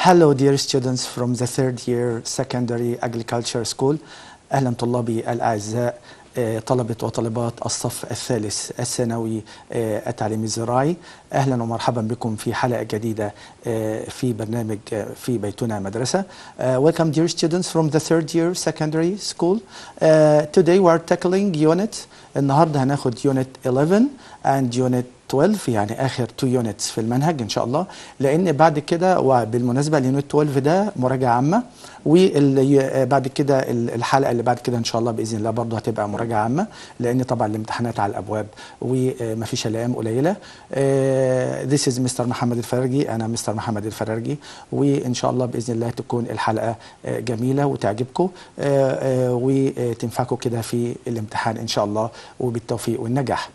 Hello dear students from the third year secondary agriculture school أهلا طلابي الأعزاء طلبة وطلبات الصف الثالث الثانوي التعليم الزراعي أهلا ومرحبا بكم في حلقة جديدة في برنامج في بيتنا مدرسة Welcome dear students from the third year secondary school Today we are tackling unit النهاردة هناخد unit 11 and unit 12 يعني اخر 2 يونتس في المنهج ان شاء الله لان بعد كده وبالمناسبه اليونت 12 ده مراجعه عامه وبعد آه، كده الحلقه اللي بعد كده ان شاء الله باذن الله برضه هتبقى مراجعه عامه لان طبعا الامتحانات على الابواب ومفيش الايام قليله ذيس از مستر محمد الفرجي انا مستر محمد الفرجي وان شاء الله باذن الله تكون الحلقه آه، جميله وتعجبكم آه، وتنفعكم كده في الامتحان ان شاء الله وبالتوفيق والنجاح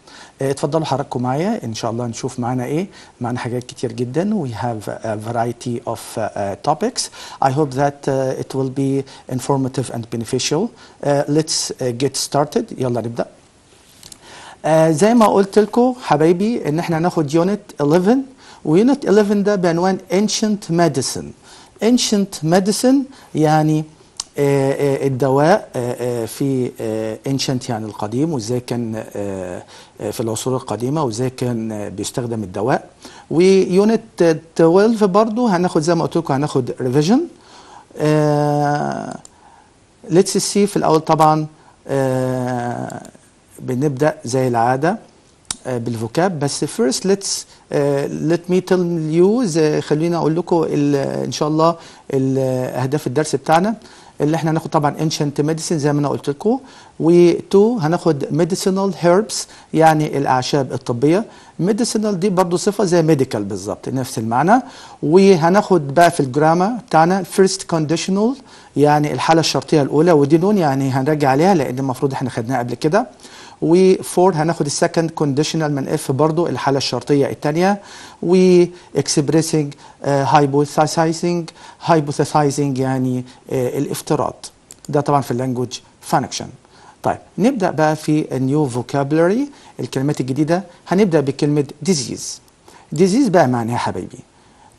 اتفضلوا حضراتكم معايا ان شاء الله نشوف معانا ايه معانا حاجات كتير جدا we have a variety of uh, topics I hope that uh, it will be informative and beneficial uh, let's uh, get started يلا نبدأ uh, زي ما قلت لكم حبايبي ان احنا هناخد يونت 11 ويونت 11 ده بعنوان ancient medicine ancient medicine يعني آه، آه، الدواء آه، في انشنت يعني القديم وازاي كان في العصور القديمه وازاي كان بيستخدم الدواء ويونت 12 برضو هناخد زي ما قلت لكم هناخد ريفيجن ليتس سي في الاول طبعا بنبدا زي العاده بالفوكاب بس فيرست ليتس ليت مي تيل يو خليني اقول لكم ان شاء الله اهداف الدرس بتاعنا اللي احنا هناخد طبعا انشنت ميديسين زي ما انا قلت لكم و2 هناخد ميديسينال هيربس يعني الاعشاب الطبيه ميديسينال دي برضو صفه زي ميديكال بالظبط نفس المعنى وهناخد بقى في الجراما بتاعنا فيرست كونديشنال يعني الحاله الشرطيه الاولى ودي نون يعني هنرجع عليها لان المفروض احنا خدناها قبل كده و4 هناخد السكند كونديشنال من اف برضو الحاله الشرطيه الثانيه واكسبريسنج هايبوثايزنج هايبوثايزنج يعني آه الافتراض ده طبعا في اللانجوج فانكشن طيب نبدا بقى في النيو فوكابلري الكلمات الجديده هنبدا بكلمه ديزيز ديزيز بقى معناها حبايبي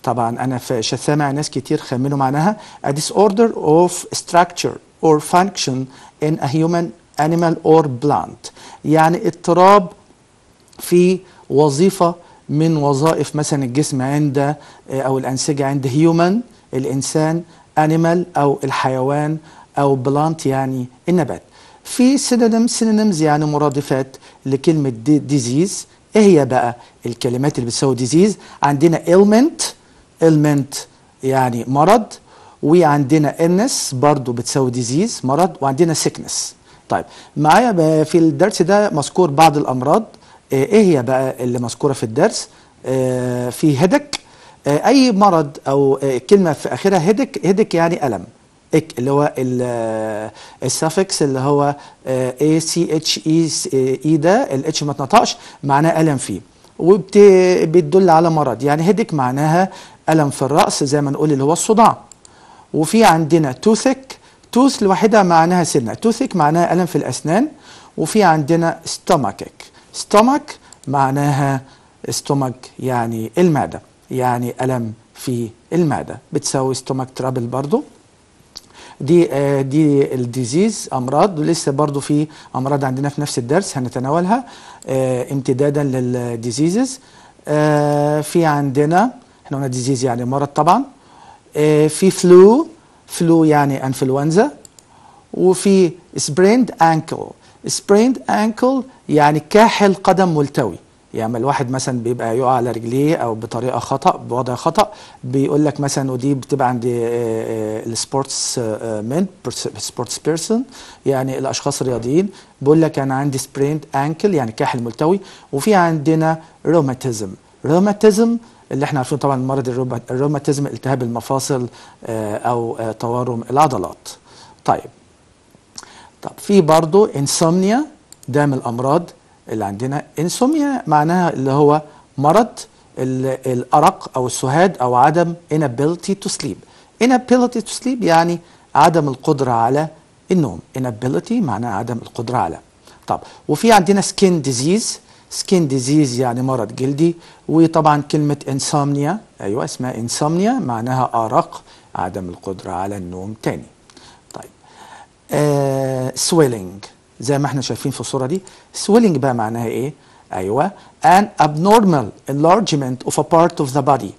طبعا انا في شثامه ناس كتير خمنوا معناها a disorder of structure or function in a human animal or plant يعني اضطراب في وظيفة من وظائف مثلا الجسم عند آه، أو الأنسجة عند human الإنسان animal أو الحيوان أو plant يعني النبات في synonyms synonyms يعني مرادفات لكلمة disease ديزيز ايه هي بقى الكلمات اللي بتساوي ديزيز عندنا ailment ailment يعني مرض وعندنا illness برضو بتساوي ديزيز مرض وعندنا sickness طيب معايا في الدرس ده مذكور بعض الامراض آه، ايه هي بقى اللي مذكوره في الدرس آه، في هدك آه، اي مرض او كلمه في اخرها هدك هدك يعني الم اك اللي هو السافكس اللي هو اي سي اتش اي اي ده الاتش ما اتنطقش معناه الم فيه وبتدل على مرض يعني هدك معناها الم في الراس زي ما نقول اللي هو الصداع وفي عندنا توثك توث لوحدها معناها سنة توثك معناها ألم في الأسنان وفي عندنا ستومكك ستومك معناها ستومك يعني المعدة يعني ألم في المعدة بتساوي ستومك ترابل برضو دي آه، دي الديزيز امراض ولسه برضو في امراض عندنا في نفس الدرس هنتناولها آه، امتدادا للديزيزز آه، في عندنا احنا قلنا ديزيز يعني مرض طبعا في فلو فلو يعني انفلونزا وفي سبريند انكل سبريند انكل يعني كاحل قدم ملتوي يعني لما الواحد مثلا بيبقى يقع على رجليه او بطريقه خطا بوضع خطا بيقول لك مثلا ودي بتبقى عند آه، آه، السبورتس آه، مان سبورتس بيرسون يعني الاشخاص الرياضيين بيقول لك انا عندي سبريند انكل يعني كاحل ملتوي وفي عندنا روماتيزم روماتيزم اللي احنا عارفينه طبعا مرض الروماتيزم التهاب المفاصل آه، او آه، تورم العضلات طيب طب في برضو انسومنيا ده من الامراض اللي عندنا انسوميا معناها اللي هو مرض الارق او السهاد او عدم inability to sleep inability to sleep يعني عدم القدره على النوم inability معناها عدم القدره على طب وفي عندنا سكين ديزيز سكين ديزيز يعني مرض جلدي وطبعا كلمة انسومنيا أيوة اسمها انسومنيا معناها أرق عدم القدرة على النوم تاني طيب آه سويلينج زي ما احنا شايفين في الصورة دي سويلينج بقى معناها ايه أيوة an abnormal enlargement of a part of the body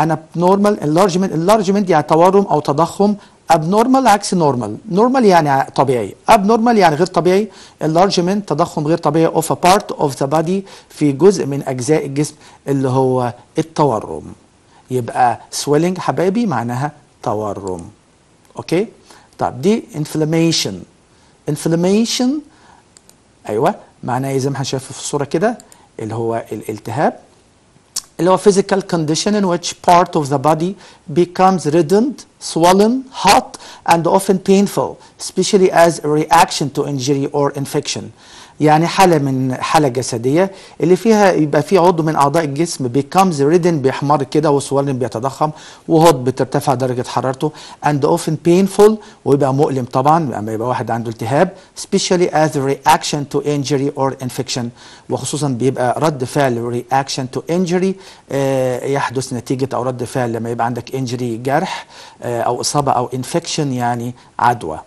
ابنورمال انلارجمنت انلارجمنت يعني تورم او تضخم ابنورمال عكس نورمال نورمال يعني طبيعي ابنورمال يعني غير طبيعي انلارجمنت تضخم غير طبيعي اوف ا بارت اوف ذا بادي في جزء من اجزاء الجسم اللي هو التورم يبقى سويلنج حبايبي معناها تورم اوكي طب دي انفلاميشن انفلاميشن ايوه معناها إيه زي ما احنا شايفين في الصوره كده اللي هو الالتهاب a low physical condition in which part of the body becomes reddened, swollen, hot, and often painful, especially as a reaction to injury or infection. يعني حالة من حالة جسدية اللي فيها يبقى في عضو من أعضاء الجسم بيكمز ريدن بيحمر كده وسوالن بيتضخم وهوت بترتفع درجة حرارته and often painful ويبقى مؤلم طبعا لما يبقى واحد عنده التهاب سبيشالي از رياكشن تو انجري اور انفكشن وخصوصا بيبقى رد فعل رياكشن تو انجري يحدث نتيجة أو رد فعل لما يبقى عندك انجري جرح آه أو إصابة أو انفكشن يعني عدوى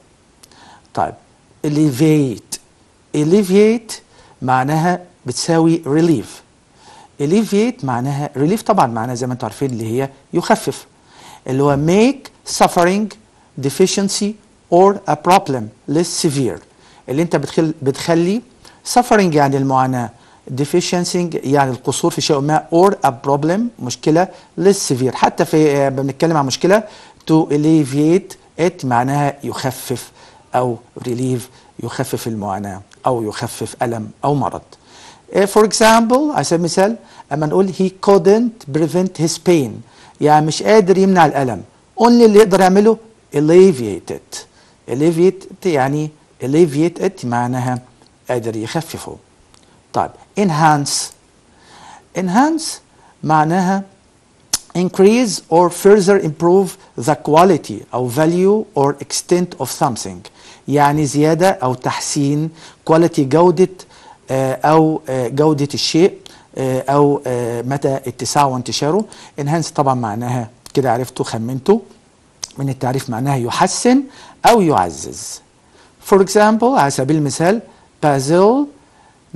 طيب elevate alleviate معناها بتساوي ريليف alleviate معناها relief طبعا معناها زي ما انتم عارفين اللي هي يخفف اللي هو make suffering deficiency or a problem less severe اللي انت بتخل بتخلي suffering يعني المعاناة deficiency يعني القصور في شيء ما or a problem مشكلة less severe حتى في آه، بنتكلم عن مشكلة to alleviate it معناها يخفف أو relieve يخفف المعاناة أو يخفف ألم أو مرض for example على سبيل المثال أما نقول he couldn't prevent his pain يعني مش قادر يمنع الألم only اللي يقدر يعمله alleviate it alleviate يعني alleviate it معناها قادر يخففه طيب enhance enhance معناها increase or further improve the quality or value or extent of something يعني زيادة أو تحسين كواليتي جودة آه، أو آه، جودة الشيء آه، أو مدى اتساعه وانتشاره انهانس طبعا معناها كده عرفته خمنته من التعريف معناها يحسن أو يعزز For example على سبيل المثال Basil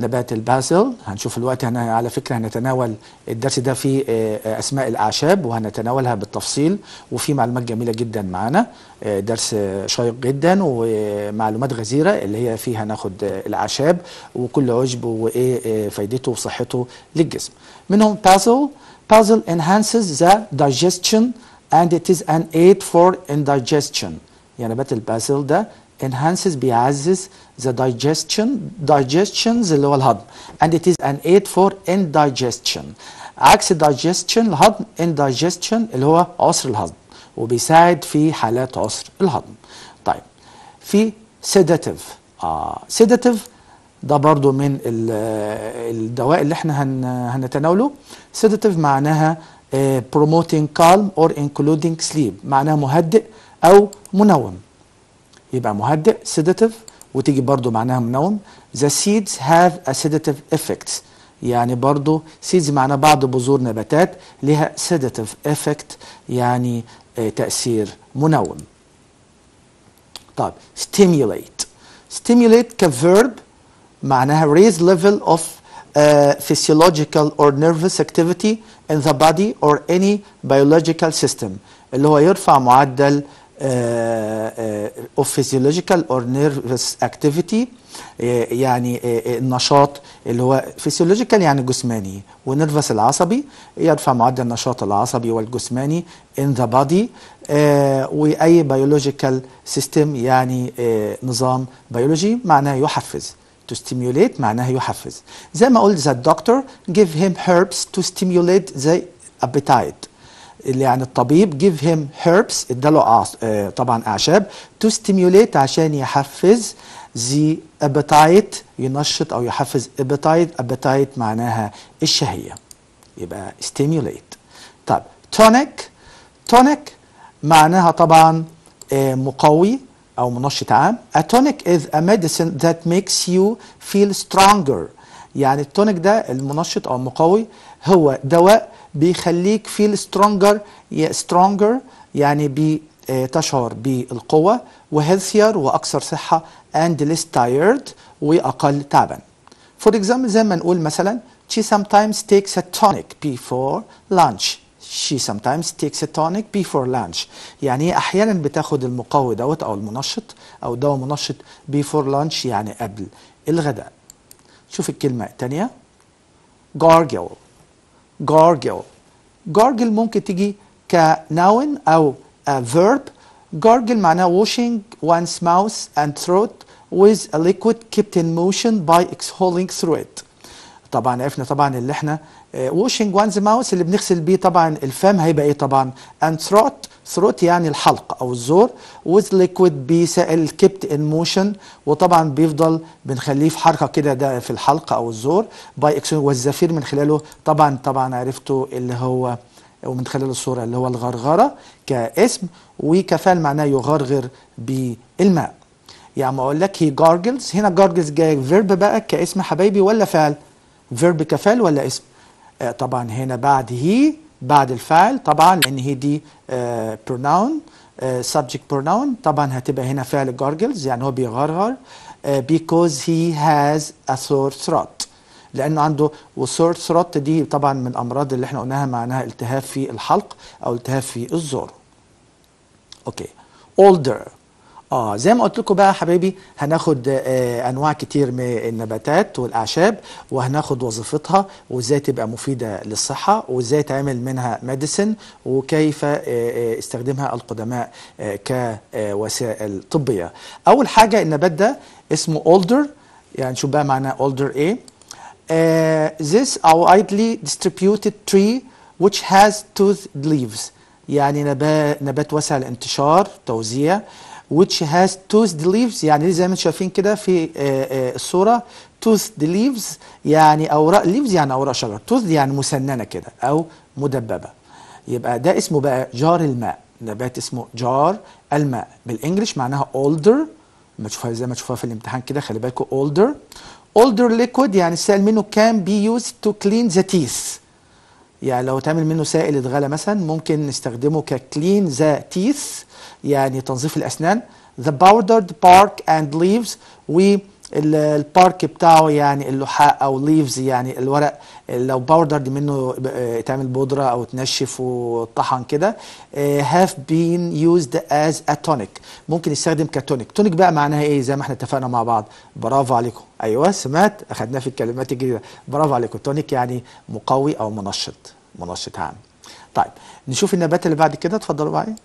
نبات الباسل هنشوف الوقت هنا على فكرة هنتناول الدرس ده في آه، آه، أسماء الأعشاب وهنتناولها بالتفصيل وفي معلومات جميلة جدا معانا آه، درس شيق جدا ومعلومات غزيرة اللي هي فيها ناخد الأعشاب وكل عشب وإيه فايدته وصحته للجسم منهم باسل باسل enhances the digestion and it is an aid for indigestion يعني نبات الباسل ده enhances بيعزز the digestion digestion اللي هو الهضم and it is an aid for indigestion عكس digestion الهضم indigestion اللي هو عسر الهضم وبيساعد في حالات عسر الهضم طيب في sedative آه sedative ده برضو من الدواء اللي احنا هنتناوله sedative معناها promoting calm or including sleep معناها مهدئ او منوم يبقى مهدئ سيداتيف وتيجي برضو معناها منوم the seeds have a sedative effect يعني برضو seeds معناها بعض بذور نباتات لها sedative effect يعني تأثير منوم طيب stimulate stimulate كverb معناها raise level of uh, physiological or nervous activity in the body or any biological system اللي هو يرفع معدل uh, ااا او فيزيولوجيكال اور نيرفس اكتيفيتي يعني آه، آه، النشاط اللي هو فيزيولوجيكال يعني جسماني ونيرفس العصبي يرفع معدل النشاط العصبي والجسماني ان ذا بادي واي بيولوجيكال سيستم يعني uh, نظام بيولوجي معناه يحفز to stimulate معناها يحفز زي ما قلت ذا دكتور جيف هيم هيربس to stimulate the appetite اللي يعني الطبيب give him herbs اداله آه، طبعا اعشاب to stimulate عشان يحفز the appetite ينشط او يحفز appetite appetite معناها الشهيه يبقى stimulate طب tonic tonic معناها طبعا آه، مقوي او منشط عام a tonic is a medicine that makes you feel stronger يعني التونيك ده المنشط او المقوي هو دواء بيخليك فيل سترونجر سترونجر يعني بي تشعر بالقوة وهيلثير وأكثر صحة and less tired وأقل تعبا. For example زي ما نقول مثلا she sometimes takes a tonic before lunch. She sometimes takes a tonic before lunch. يعني ايه أحيانا بتاخد المقوي دوت أو المنشط أو دواء منشط before lunch يعني قبل الغداء. شوف الكلمة الثانية gargle gargle gargle ممكن تيجي كناون أو verb gargle معناه washing one's mouth and throat with a liquid kept in motion by exhaling through it طبعا عرفنا طبعا اللي احنا washing one's mouth اللي بنغسل بيه طبعا الفم هيبقى ايه طبعا and throat ثروت يعني الحلق او الزور وذ ليكويد سائل كيبت ان موشن وطبعا بيفضل بنخليه في حركه كده ده في الحلق او الزور باي اكسون والزفير من خلاله طبعا طبعا عرفته اللي هو ومن خلال الصوره اللي هو الغرغره كاسم وكفال معناه يغرغر بالماء يعني ما اقول لك هي جارجلز هنا جارجلز جاي فيرب بقى كاسم حبايبي ولا فعل فيرب كفال ولا اسم آه طبعا هنا بعد هي بعد الفعل طبعا لان هي دي بروناون سبجكت بروناون طبعا هتبقى هنا فعل جارجلز يعني هو بيغرغر بيكوز هي هاز ا سور ثروت لانه عنده وسور ثروت دي طبعا من الامراض اللي احنا قلناها معناها التهاب في الحلق او التهاب في الزور اوكي okay. older اه زي ما قلت لكم بقى حبايبي هناخد آه انواع كتير من النباتات والاعشاب وهناخد وظيفتها وازاي تبقى مفيده للصحه وازاي تعمل منها ميديسن وكيف آه, آه، استخدمها القدماء آه كوسائل طبيه اول حاجه النبات ده اسمه اولدر يعني نشوف بقى معناه اولدر ايه this a widely distributed tree which has toothed leaves يعني نبات نبات واسع الانتشار توزيع which has toothed leaves يعني زي ما انتم شايفين كده في آه، آه، الصوره toothed leaves يعني اوراق leaves يعني اوراق شجر toothed يعني مسننه كده او مدببه يبقى ده اسمه بقى جار الماء نبات اسمه جار الماء بالانجلش معناها older ما تشوفها زي ما تشوفها في الامتحان كده خلي بالكوا older older liquid يعني السائل منه can be used to clean the teeth يعني لو تعمل منه سائل اتغلى مثلا ممكن نستخدمه ككلين ذا تيث يعني تنظيف الاسنان ذا powdered بارك اند ليفز والبارك بتاعه يعني اللحاء او ليفز يعني الورق لو باودرد منه آه، تعمل بودره او تنشف وطحن كده هاف بين يوزد از ا تونيك ممكن يستخدم كتونيك تونيك بقى معناها ايه زي ما احنا اتفقنا مع بعض برافو عليكم ايوه سمعت اخدناه في الكلمات الجديده برافو عليكم تونيك يعني مقوي او منشط منشط عام طيب نشوف النبات اللي بعد كده اتفضلوا معايا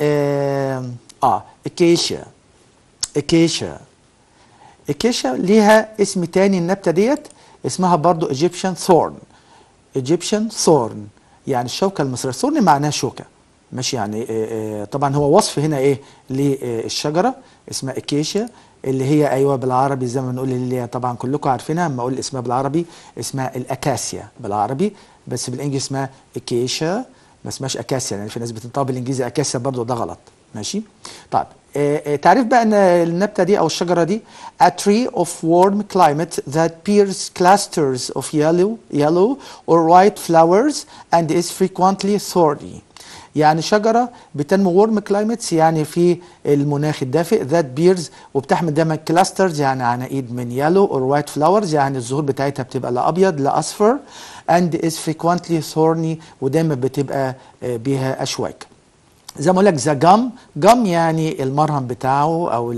اه اكيشيا اكيشيا اكيشيا ليها اسم تاني النبته ديت اسمها برضو ايجيبشن ثورن ايجيبشن ثورن يعني الشوكه المصريه ثورن معناها شوكه ماشي يعني آه آه طبعا هو وصف هنا ايه للشجره اسمها اكيشيا اللي هي ايوه بالعربي زي ما بنقول اللي هي طبعا كلكم عارفينها اما اقول اسمها بالعربي اسمها الاكاسيا بالعربي بس بالانجلش اسمها اكيشيا ما اسمهاش اكاسيا يعني في ناس بتنطق بالانجليزي اكاسيا برضه ده غلط ماشي طيب آه, آه، تعريف بقى ان النبته دي او الشجره دي a tree of warm climate that bears clusters of yellow yellow or white flowers and is frequently thorny يعني شجرة بتنمو ورم كلايمتس يعني في المناخ الدافئ ذات بيرز وبتحمل دايما كلاسترز يعني عناقيد من يلو اور وايت فلاورز يعني الزهور بتاعتها بتبقى لا ابيض لا اصفر اند از فريكوينتلي ثورني ودايما بتبقى آه، بيها اشواك زي ما اقول لك ذا جام جام يعني المرهم بتاعه او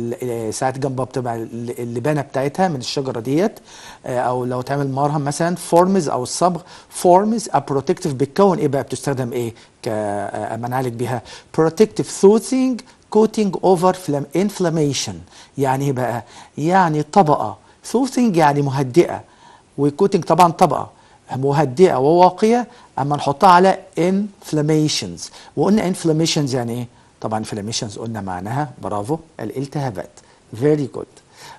ساعات جنبها بتبقى اللبانه بتاعتها من الشجره ديت آه، او لو تعمل مرهم مثلا فورمز او الصبغ فورمز ا بروتكتيف بتكون ايه بقى بتستخدم ايه كمنعالج آه، بيها بروتكتيف سوثينج كوتينج اوفر انفلاميشن يعني ايه بقى يعني طبقه سوثينج يعني مهدئه وكوتينج طبعا طبقه مهدئه وواقيه اما نحطها على inflammations وقلنا inflammations يعني ايه طبعا inflammations قلنا معناها برافو الالتهابات very good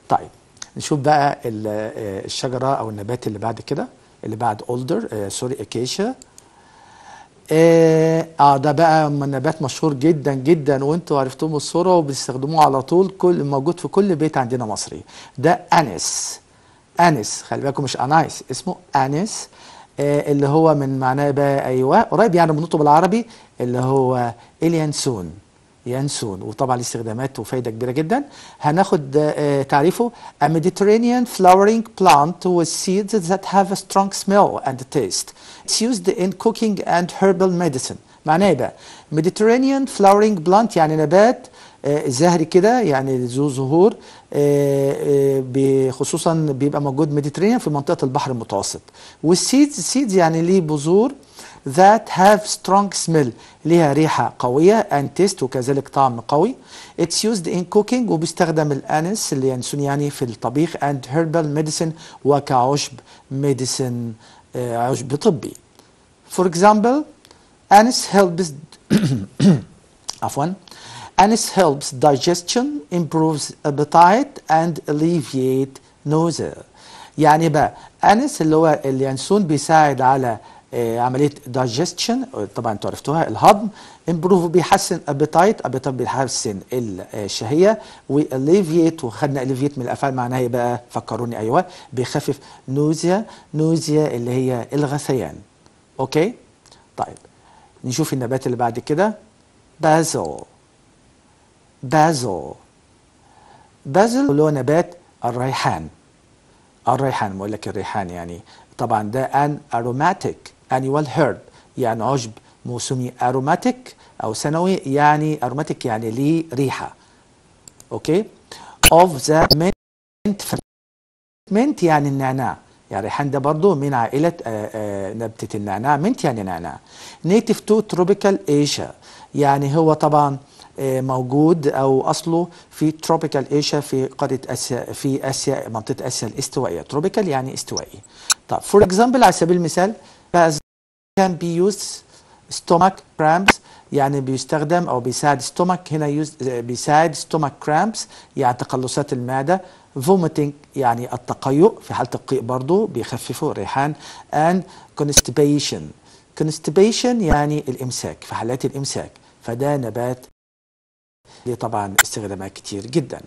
طيب نشوف بقى آه، الشجره او النبات اللي بعد كده اللي بعد اولدر سوري اكيشيا اه ده بقى نبات مشهور جدا جدا وانتوا عرفتوه من الصوره وبيستخدموه على طول كل موجود في كل بيت عندنا مصري ده انس انس خلي بالكم مش انايس اسمه انس اللي هو من معناه بقى ايوه قريب يعني من بالعربي اللي هو اليانسون يانسون وطبعا الاستخدامات وفايده كبيره جدا هناخد تعريفه a Mediterranean flowering plant with seeds that have a strong smell and taste it's used in cooking and herbal medicine معناه ايه بقى Mediterranean flowering plant يعني نبات آه، زهري كده يعني ذو ظهور آه، آه، خصوصا بيبقى موجود ميديترينيا في منطقه البحر المتوسط والسيدز سيدز يعني ليه بذور that have strong smell ليها ريحة قوية and taste وكذلك طعم قوي it's used in cooking وبيستخدم الأنس اللي ينسون يعني في الطبيخ and herbal medicine وكعشب medicine عشب طبي for example anise helps عفوا Anise helps digestion, improves appetite and alleviate nausea. يعني بقى أنس اللي هو اليانسون بيساعد على آه، عملية digestion طبعا انتوا عرفتوها الهضم improve بيحسن appetite appetite بيحسن الشهية آه، و alleviate وخدنا alleviate من الأفعال معناها إيه بقى فكروني أيوه بيخفف نوزيا نوزيا اللي هي الغثيان أوكي طيب نشوف النبات اللي بعد كده بازل بازل بازل هو نبات الريحان الريحان بقول لك الريحان يعني طبعا ده ان اروماتيك انيوال هيرب يعني عشب موسمي اروماتيك او سنوي يعني اروماتيك يعني ليه ريحه اوكي اوف ذا مينت مينت يعني النعناع يعني الريحان ده برضه من عائله آآ آه، آآ آه، نبته النعناع مينت يعني نعناع نيتف تو تروبيكال ايشيا يعني هو طبعا آه، موجود او اصله في تروبيكال ايشيا في قاره اسيا في اسيا منطقه اسيا الاستوائيه تروبيكال يعني استوائي طب فور اكزامبل على سبيل المثال كان بي يوز ستومك كرامبس يعني بيستخدم او بيساعد ستومك هنا آه، بيساعد ستومك كرامبس يعني تقلصات المعده فوميتنج يعني التقيؤ في حاله القيء برضه بيخففوا الريحان اند كونستبيشن كونستبيشن يعني الامساك في حالات الامساك فده نبات دي طبعا استخدامات كتير جدا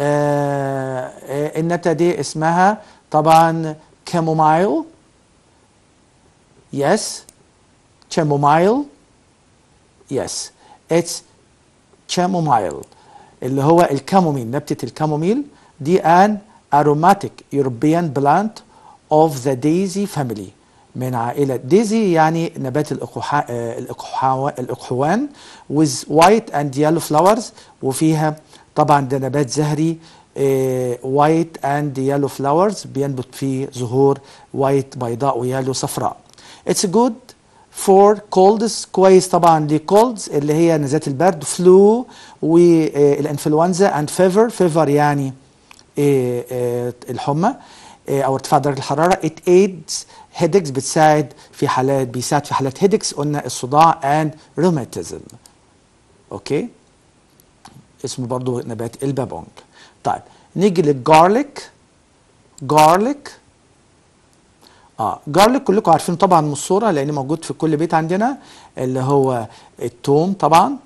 آه، آه، النتا دي اسمها طبعا كامومايل يس كامومايل يس اتس كامومايل اللي هو الكاموميل نبتة الكاموميل دي ان اروماتيك يوروبيان بلانت اوف ذا دايزي فاميلي من عائلة ديزي يعني نبات الإقحوان with وايت اند يلو فلاورز وفيها طبعا ده نبات زهري وايت اند يلو فلاورز بينبت فيه زهور وايت بيضاء ويالو صفراء اتس جود فور كولدز كويس طبعا لكولدز اللي هي نزات البرد فلو والانفلونزا اند فيفر فيفر يعني آه، آه، الحمى او ارتفاع درجه الحراره ات ايدز هيدكس بتساعد في حالات بيساعد في حالات هيدكس قلنا الصداع اند روماتيزم اوكي اسمه برضو نبات البابونج طيب نيجي للجارليك جارليك اه جارليك كلكم عارفينه طبعا من الصوره لان موجود في كل بيت عندنا اللي هو التوم طبعا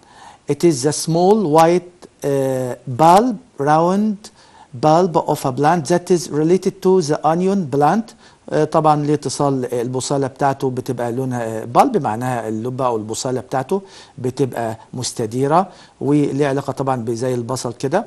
it is a small white uh, bulb round bulb of a plant that is related to the onion plant آه، طبعا ليه اتصال البصاله بتاعته بتبقى لونها بلب آه، معناها اللبه او البصاله بتاعته بتبقى مستديره وليه علاقه طبعا بزي البصل كده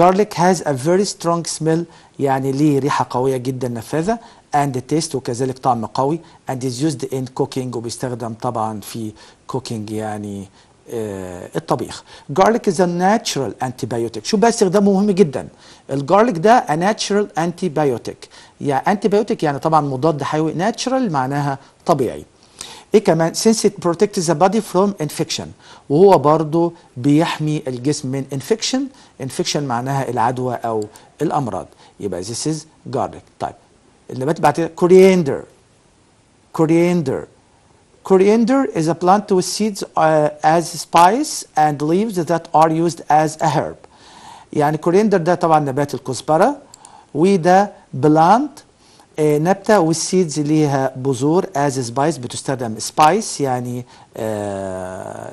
garlic has a very strong smell يعني ليه ريحه قويه جدا نفاذه and taste وكذلك طعم قوي and is used in cooking وبيستخدم طبعا في cooking يعني آه، الطبيخ garlic is a natural antibiotic شو بقى استخدامه مهم جدا الجارليك ده a natural antibiotic يعني antibiotic يعني طبعا مضاد حيوي natural معناها طبيعي ايه كمان سينس it protects the body from infection وهو برضو بيحمي الجسم من infection infection معناها العدوى او الامراض يبقى this is garlic طيب النبات بعد كده كورياندر كورياندر Coriander is a plant with seeds uh, as spice and leaves that are used as a herb. يعني كوريندر ده طبعا نبات الكزبرة وده بلانت آه، نبتة والسيدز ليها بذور از سبايس بتستخدم سبايس يعني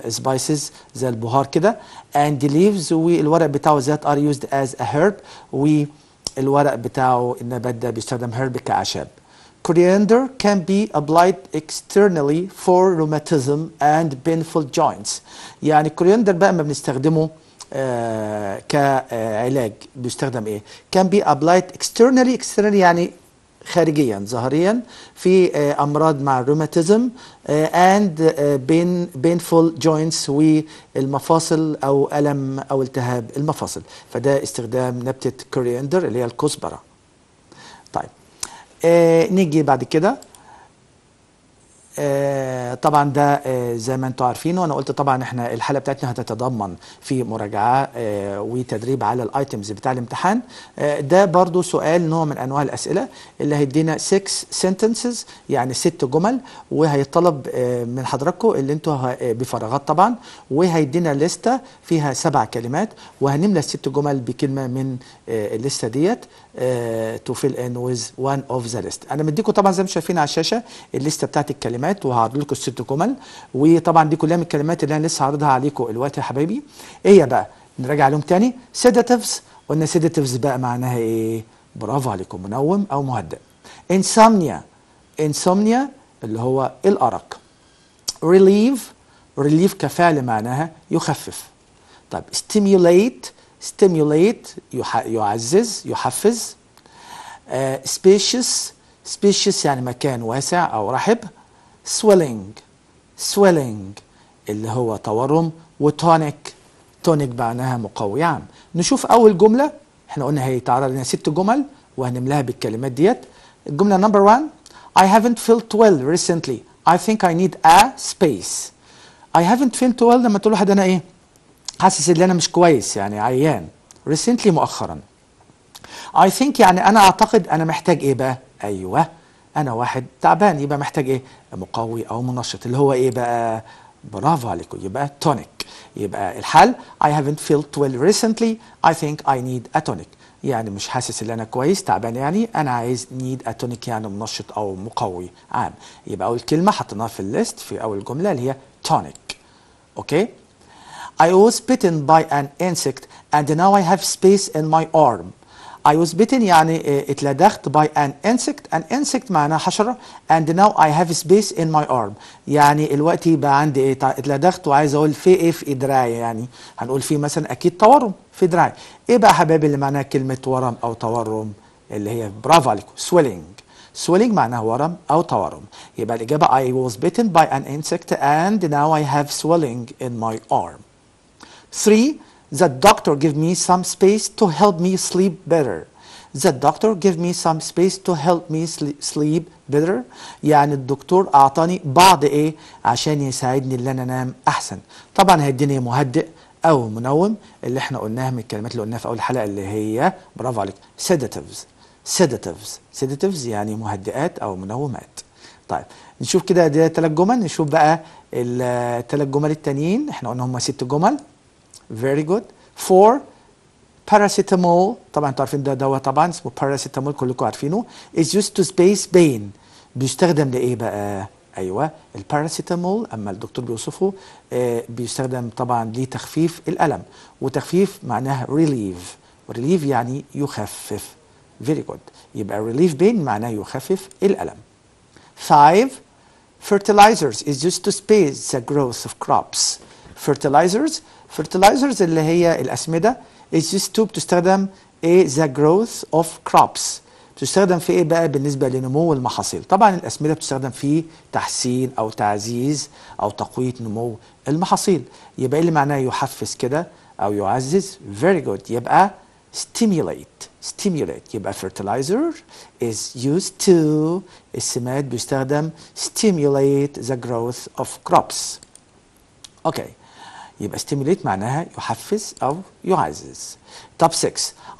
سبايسز آه، زي البهار كده اند ليفز والورق بتاعه ذات ار يوزد از ا هيرب والورق بتاعه النبات ده بيستخدم هيرب كأعشاب Coriander can be applied externally for rheumatism and painful joints. يعني الكوريندر بقى ما بنستخدمه آه، كعلاج بيستخدم ايه كان بي ابلايد اكسترنالي اكسترنالي يعني خارجيا ظاهريا في آه، امراض مع الروماتيزم اند بين بينفول جوينتس والمفاصل او الم او التهاب المفاصل فده استخدام نبته كوريندر اللي هي الكزبره طيب آه، نيجي بعد كده آه طبعا ده آه زي ما انتم عارفين وانا قلت طبعا احنا الحلقه بتاعتنا هتتضمن في مراجعه آه وتدريب على الايتمز بتاع الامتحان آه، ده برضو سؤال نوع من انواع الاسئله اللي هيدينا 6 sentences يعني ست جمل وهيطلب آه، من حضراتكم اللي انتم آه، بفراغات طبعا وهيدينا لسته فيها سبع كلمات وهنملى الست جمل بكلمه من اللسته ديت تو فيل ان ويز وان اوف ذا ليست انا مديكم طبعا زي ما شايفين على الشاشه الليسته بتاعت الكلمات وهعرض لكم الست جمل وطبعا دي كلها من الكلمات اللي انا لسه هعرضها عليكم دلوقتي يا حبايبي ايه بقى نراجع عليهم تاني سيداتيفز قلنا سيداتيفز بقى معناها ايه برافو عليكم منوم او مهدئ انسومنيا انسومنيا اللي هو الارق ريليف ريليف كفعل معناها يخفف طيب ستيميوليت stimulate يعزز يحفز uh, spacious spacious يعني مكان واسع أو رحب swelling swelling اللي هو تورم وتونيك تونيك معناها مقوي عام يعني نشوف أول جملة احنا قلنا هيتعرض لنا ست جمل وهنملاها بالكلمات ديت الجملة نمبر 1 I haven't felt well recently I think I need a space I haven't felt well لما تقول لحد أنا إيه حاسس ان انا مش كويس يعني عيان ريسنتلي مؤخرا اي ثينك يعني انا اعتقد انا محتاج ايه بقى ايوه انا واحد تعبان يبقى محتاج ايه مقوي او منشط اللي هو ايه بقى برافو عليكم يبقى تونيك يبقى الحل I haven't felt well recently I think I need a tonic يعني مش حاسس ان انا كويس تعبان يعني انا عايز نيد اتونيك يعني منشط او مقوي عام يبقى اول كلمه حطيناها في الليست في اول جمله اللي هي تونيك اوكي I was bitten by an insect and now I have space in my arm. I was bitten يعني إيه، اتلدغت by an insect an insect معناها حشرة and now I have space in my arm يعني الوقت بقى عندي ايه اتلدغت وعايز اقول في ايه في دراعي يعني هنقول في مثلا اكيد تورم في دراعي ايه بقى حبايبي اللي معناها كلمة ورم او تورم اللي هي برافو عليكم swelling swelling معناها ورم او تورم يبقى الاجابة I was bitten by an insect and now I have swelling in my arm Three, the doctor give me some space to help me sleep better. The doctor give me some space to help me sleep better. يعني الدكتور أعطاني بعض إيه عشان يساعدني إن أنا أنام أحسن. طبعا هيديني مهدئ أو منوم اللي إحنا قلناها من الكلمات اللي قلناها في أول حلقة اللي هي برافو عليك sedatives sedatives sedatives يعني مهدئات أو منومات. طيب نشوف كده ده ثلاث جمل نشوف بقى الثلاث جمل التانيين احنا قلنا هم ست جمل فيري جود فور باراسيتامول طبعا انتوا عارفين ده دواء طبعا اسمه باراسيتامول كلكم عارفينه از يوز تو سبيس بين بيستخدم لايه بقى ايوه الباراسيتامول اما الدكتور بيوصفه آه بيستخدم طبعا لتخفيف الالم وتخفيف معناها ريليف ريليف يعني يخفف فيري جود يبقى ريليف بين معناه يخفف الالم 5 fertilizers is used to space the growth of crops fertilizers fertilizers اللي هي الأسمدة تو بتستخدم ايه ذا جروث اوف كروبس بتستخدم في ايه بقى بالنسبه لنمو المحاصيل طبعا الاسمده بتستخدم في تحسين او تعزيز او تقويه نمو المحاصيل يبقى ايه اللي معناه يحفز كده او يعزز very good يبقى stimulate stimulate يبقى fertilizer is used to السماد بيستخدم stimulate the growth of crops okay يبقى stimulate معناها يحفز أو يعزز top 6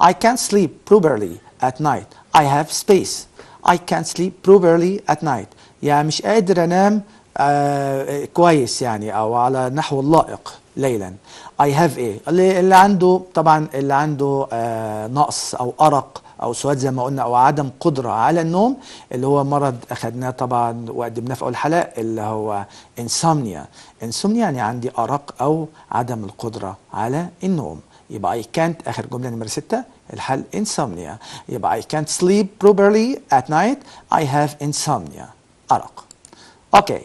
I can't sleep properly at night I have space I can't sleep properly at night يعني مش قادر أنام آه كويس يعني أو على نحو اللائق ليلا I have إيه؟ اللي, اللي عنده طبعا اللي عنده آه نقص أو أرق او سواد زي ما قلنا او عدم قدره على النوم اللي هو مرض اخذناه طبعا وقدمناه في اول حلقه اللي هو انسومنيا انسومنيا يعني عندي ارق او عدم القدره على النوم يبقى اي كانت اخر جمله نمره 6 الحل انسومنيا يبقى اي كانت سليب بروبرلي ات نايت اي هاف انسومنيا أرق اوكي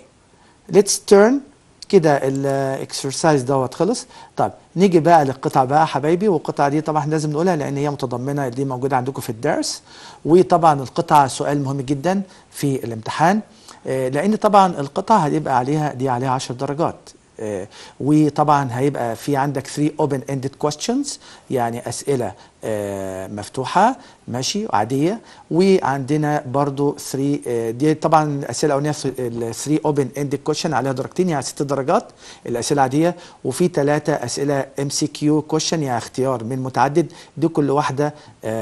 ليتس تيرن كده الاكسرسايز دوت خلص طيب نيجي بقى للقطع بقى حبايبي والقطعه دي طبعا لازم نقولها لان هي متضمنه دي موجوده عندكم في الدرس وطبعا القطعه سؤال مهم جدا في الامتحان آه، لان طبعا القطعه هيبقى عليها دي عليها 10 درجات آه، وطبعا هيبقى في عندك 3 اوبن اندد questions يعني اسئله آه، مفتوحه ماشي عاديه وعندنا برضو 3 آه، دي طبعا الاسئله الاولانيه 3 اوبن إند كويشن عليها درجتين يعني ست درجات الاسئله عاديه وفي ثلاثه اسئله ام سي كيو كويشن يعني اختيار من متعدد دي كل واحده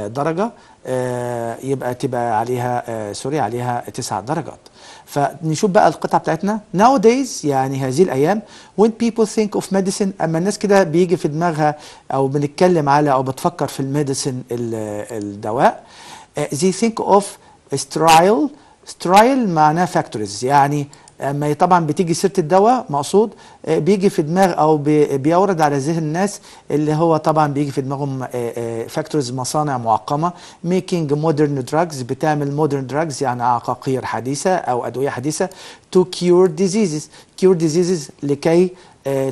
درجه آه، يبقى تبقى عليها آه، سوري عليها تسع درجات فنشوف بقى القطعه بتاعتنا nowadays يعني هذه الايام when people think of medicine اما الناس كده بيجي في دماغها او بنتكلم على او بتفكر في الميديسن الدواء آه، they think of sterile sterile معناه factories يعني اما آه، طبعا بتيجي سيره الدواء مقصود آه، بيجي في دماغ او بيورد على ذهن الناس اللي هو طبعا بيجي في دماغهم فاكتورز آه، مصانع معقمه ميكينج مودرن دراجز بتعمل مودرن دراجز يعني عقاقير حديثه او ادويه حديثه تو كيور ديزيزز كيور ديزيزز لكي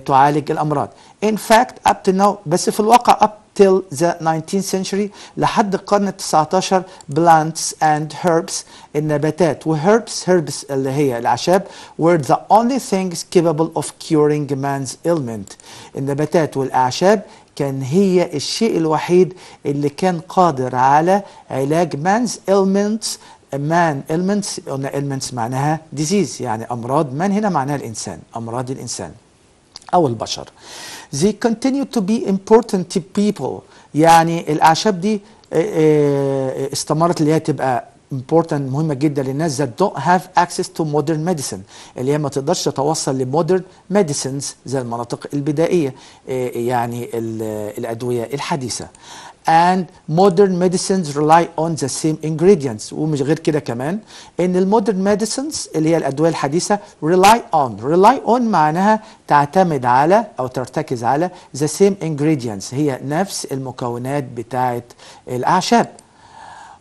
تعالج الامراض ان فاكت اب تو ناو بس في الواقع اب till the 19th century لحد القرن ال 19 plants and herbs النباتات و herbs اللي هي الأعشاب were the only things capable of curing man's ailment النباتات والأعشاب كان هي الشيء الوحيد اللي كان قادر على علاج man's ailments man ailments قلنا ailments معناها ديزيز يعني امراض من هنا معناها الانسان امراض الانسان او البشر they continue to be important to people يعني الاعشاب دي آه، آه، استمرت اللي هي تبقى important مهمه جدا للناس that don't have access to modern medicine اللي هي ما تقدرش تتوصل لمودرن medicines زي المناطق البدائيه آه، يعني الادويه الحديثه and modern medicines rely on the same ingredients ومش غير كده كمان ان المودرن medicines اللي هي الادويه الحديثه rely on rely on معناها تعتمد على او ترتكز على the same ingredients هي نفس المكونات بتاعه الاعشاب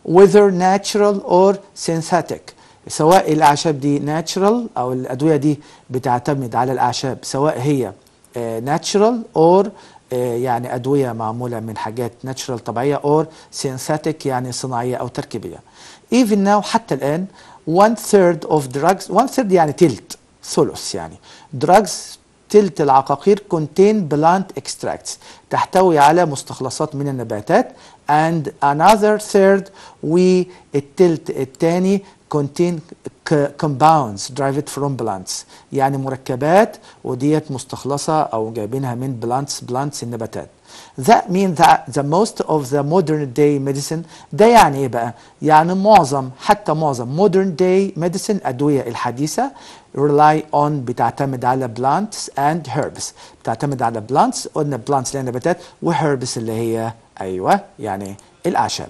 whether natural or synthetic سواء الاعشاب دي natural او الادويه دي بتعتمد على الاعشاب سواء هي آه، natural or إيه، يعني ادويه معموله من حاجات ناتشرال طبيعيه اور سينثاتيك يعني صناعيه او تركيبيه ايفن ناو حتى الان 1 ثيرد اوف دراجز 1 ثيرد يعني تلت ثلث يعني دراجز تلت العقاقير contain plant extracts تحتوي على مستخلصات من النباتات and another third والتلت الثاني contain كومباوندز درايفد فروم بلانتس يعني مركبات وديت مستخلصة أو جايبينها من بلانتس بلانتس النباتات That means that the most of the modern day medicine ده يعني ايه بقى؟ يعني معظم حتى معظم modern day medicine أدوية الحديثة rely on بتعتمد على plants and herbs بتعتمد على plants قلنا plants اللي هي نباتات وherbs اللي هي أيوه يعني الأعشاب.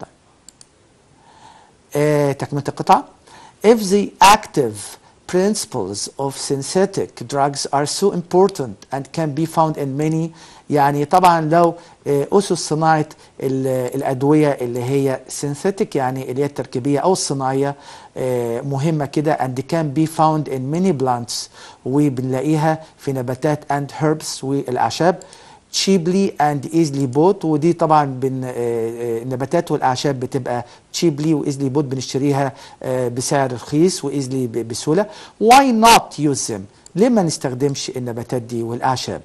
طيب. آه تكملة القطعة if the active principles of synthetic drugs are so important and can be found in many يعني طبعا لو اسس صناعه الادويه اللي هي synthetic يعني اللي هي التركيبيه او الصناعيه مهمه كده and can be found in many plants وبنلاقيها في نباتات and herbs والاعشاب تشيبلي اند ايزلي بوت ودي طبعا بن آه، آه، النباتات والاعشاب بتبقى تشيبلي وايزلي بوت بنشتريها آه، بسعر رخيص وايزلي بسهوله واي نوت يوز them ليه ما نستخدمش النباتات دي والاعشاب